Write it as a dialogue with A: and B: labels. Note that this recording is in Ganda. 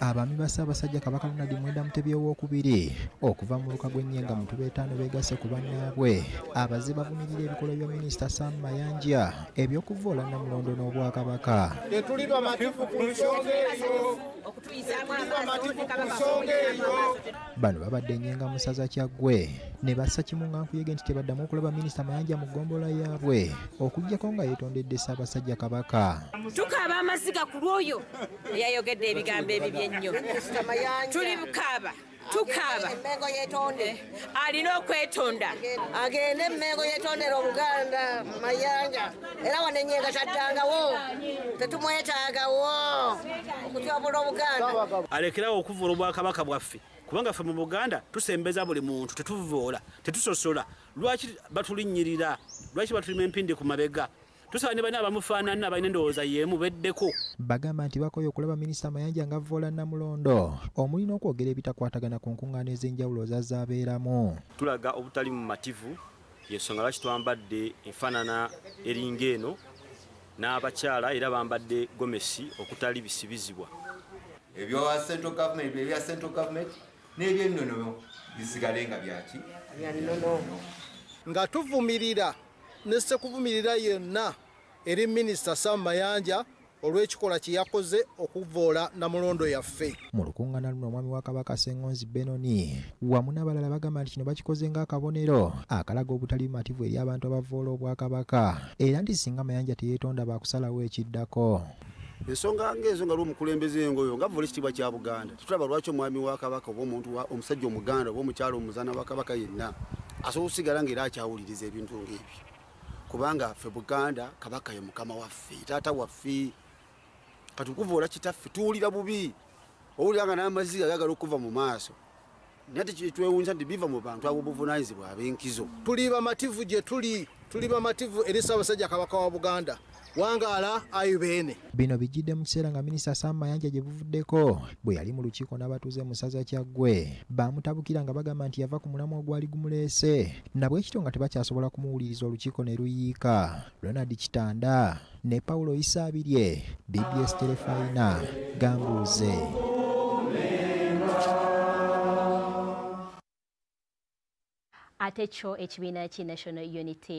A: abaami ba ssaabasajja kabaka lunadi mwenda mutebi owokubiri okuva mu luka gw'ennyenga mutu beetaano beegase ku bannaabwe abazze bavumirira ebikolwa bya minisita sam mayanja ebyokuvoola namulondo n'obwakabaka bano babadde ennyenga musaza kyaggwe ne bassa kimunganfuyege nti tebaddamu okulaba minisita mayanja mu ggombola yaabwe okugjako nga yeetondedde ssaabasajja kabaka
B: tukaaba amaziga ku lwoyo eyayogedde ebigambo ebibye nnyo tuli bukaaba tukaaba eh, alina okwetonda agende emmengo yetondera obuganda mayanja era wanenyenga taddangawo tetumwetaagawo okutyobula obuganda alekerawo okuvuula obwakabaka bwaffe kubanga ffe mu buganda tusembeza buli muntu tetuvuvoola tetusosola lwaki batulinnyirira lwaki batulima empindi ku mabega tusaanye balina abamufaanana abalina endowooza yeemu beddeko
A: bagamba nti bakoye okulaba minisita mayanja nga vvoola namulondo omulina okwogera ebitakwatagana ku nkuŋŋaana ez'enjawulo zazaabeeramu tulaga obutali mu mativu yensonga lwaki twambadde enfaanana eringa eno n'abakyala era bambadde gomesi okutali bisibizibwa ebya central gavument ebya central gavument n'ebyennono bisigale nga byaki
B: nga tuvumirira ne sekuvumirira yenna eri minisita sam mayanja olw'ekikola kye yakoze okuvoola namulondo yaffe
A: mu lukuŋŋana luno omwami wa kabaka sengonzi benoni wamu n'abalala bagamba nti kino bakikoze ng'akabonero akalaga obutali bumativu eri abantu abavoola obwakabaka era nti singa mayanja teyeetonda baakusalawo ekiddako ensonga ngaezo nga lwomukulembeze engoyo nga vuola ekitiibwa kya buganda tetulaba lwaki omwami wa kabaka oba omuntu omusajja omuganda oba omukyala omuzaana wa kabaka yenna asobola okusigala ngaera akyawuliriza ebintu ng'ebyo kubanga ffe buganda kabaka ye mukama waffe taata waffe katukuvuola kitaffe
B: tuwulira bubi owulira nga n'amaziga gagala okuva mu maaso naye tekitwewunza nti biva mu bantu ab'obuvunanyizibwa ab'enkizo tuli bamativu gye tuli tuli bamativu eri ssaabasajja kabaka wa buganda wangala ayubeene
A: bino bijjidde mu kiseera nga minisita samayanja gye buvuddeko bwe yali mu lukiiko n'abatuuze mu ssaza kyaggwe bamutabukira nga bagamba nti yava ku mulamu ogwali gumuleese nabw ekito nga tebakyasobola kumuwuliriza olukiiko ne luyiika ronald kitanda ne pawulo isaabirye bbs terefayina gambuuze ate kyo ekibiina ki national unity